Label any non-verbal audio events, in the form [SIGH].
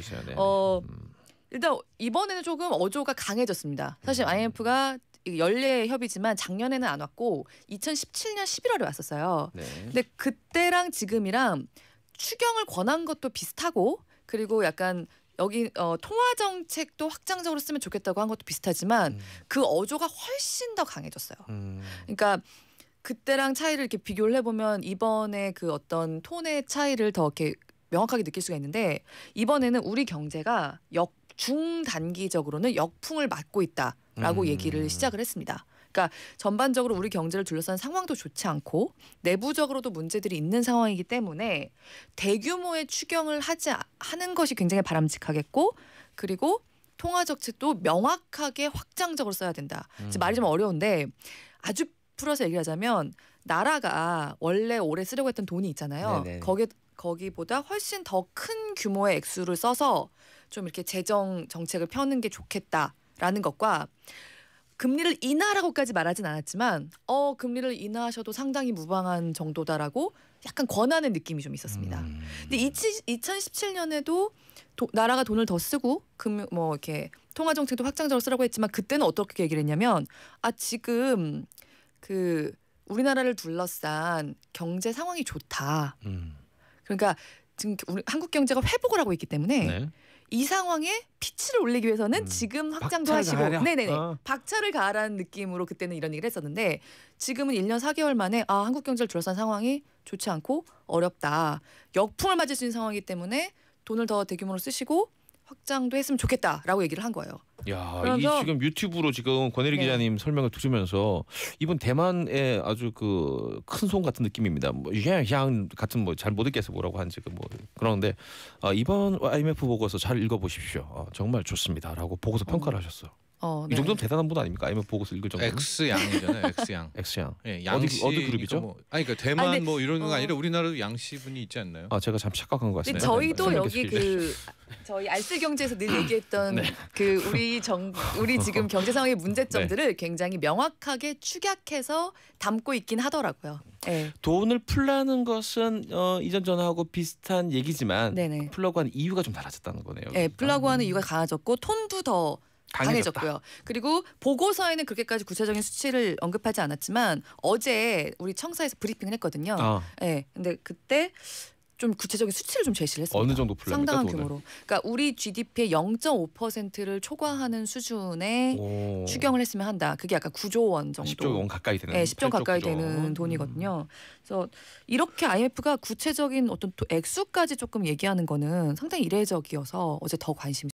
주세요. 네. 어 음. 일단 이번에는 조금 어조가 강해졌습니다. 사실 음. IMF가 연례 협의지만 작년에는 안 왔고 2017년 11월에 왔었어요. 네. 근데 그때랑 지금이랑 추경을 권한 것도 비슷하고 그리고 약간 여기 어, 통화 정책도 확장적으로 쓰면 좋겠다고 한 것도 비슷하지만 음. 그 어조가 훨씬 더 강해졌어요. 음. 그러니까 그때랑 차이를 이렇게 비교를 해보면 이번에 그 어떤 톤의 차이를 더 이렇게 명확하게 느낄 수가 있는데 이번에는 우리 경제가 역 중단기적으로는 역풍을 맞고 있다라고 음. 얘기를 시작을 했습니다. 그러니까 전반적으로 우리 경제를 둘러싼 상황도 좋지 않고 내부적으로도 문제들이 있는 상황이기 때문에 대규모의 추경을 하지 아, 하는 것이 굉장히 바람직하겠고 그리고 통화 정책도 명확하게 확장적으로 써야 된다. 음. 말이 좀 어려운데 아주 풀어서 얘기하자면 나라가 원래 올해 쓰려고 했던 돈이 있잖아요. 네네. 네, 네. 거기 거기보다 훨씬 더 큰 규모의 액수를 써서 좀 이렇게 재정 정책을 펴는 게 좋겠다라는 것과 금리를 인하라고까지 말하진 않았지만 어 금리를 인하하셔도 상당히 무방한 정도다라고 약간 권하는 느낌이 좀 있었습니다. 음. 근데 2017년에도 도, 나라가 돈을 더 쓰고 금뭐 이렇게 통화 정책도 확장적으로 쓰라고 했지만 그때는 어떻게 얘기를 했냐면 아 지금 그 우리나라를 둘러싼 경제 상황이 좋다. 음. 그러니까 지금 우리 한국 경제가 회복을 하고 있기 때문에 네. 이 상황에 피치를 올리기 위해서는 음. 지금 확장도 하시고 네네네 어. 박차를 가하라는 느낌으로 그때는 이런 얘기를 했었는데 지금은 1년 4개월 만에 아 한국 경제를 둘러싼 상황이 좋지 않고 어렵다 역풍을 맞을 수 있는 상황이기 때문에 돈을 더 대규모로 쓰시고 확장도 했으면 좋겠다라고 얘기를 한 거예요. 야, 이 지금 유튜브로 지금 권혜리 네. 기자님 설명을 들으면서 이분 대만의 아주 그 큰 손 같은 느낌입니다. 뭐 양, 같은 뭐 잘못 읽겠어 뭐라고 하는지 그 뭐 그러는데 아, 이번 IMF 보고서 잘 읽어보십시오. 아, 정말 좋습니다라고 보고서 평가를 어. 하셨어요. 어, 이 네. 정도면 대단한 분 아닙니까? 아니면 보고서 읽을 정도. X 양이잖아요. X 양. [LAUGHS] X 양. 예, 양씨 어디, 그, 어디 그룹이죠? 뭐, 아니 그러니까 대만 아니, 뭐 이런 거 어. 아니라 우리나라도 양씨 분이 있지 않나요? 아 제가 잠시 착각한 것 같습니다. 저희도 네, 네. 여기 네. 그 저희 알쓸경제에서 늘 [LAUGHS] 얘기했던 네. 그 우리 정 우리 지금 경제 상황의 문제점들을 네. 굉장히 명확하게 축약해서 담고 있긴 하더라고요. 네. 돈을 풀라는 것은 어, 이전 전화하고 비슷한 얘기지만 네네. 풀라고 하는 이유가 좀 달라졌다는 거네요. 네, 그러니까. 풀라고 하는 음. 이유가 강해졌고 톤도 더 강해졌다. 고요 그리고 보고서에는 그렇게까지 구체적인 수치를 언급하지 않았지만 어제 우리 청사에서 브리핑을 했거든요. 아. 예. 아. 네, 근데 그때 좀 구체적인 수치를 좀 제시를 했습니 어느 정도 풀립 상당한 돈을? 규모로. 그러니까 우리 GDP의 0.5%를 초과하는 수준의 추경을 했으면 한다. 그게 약간 9조 원 정도. 10조 아, 원 가까이 되는. 네, 예, 10조 가까이 되는 돈이거든요. 그래서 이렇게 IMF가 구체적인 어떤 액수까지 조금 얘기하는 거는 상당히 이례적이어서 어제 더관심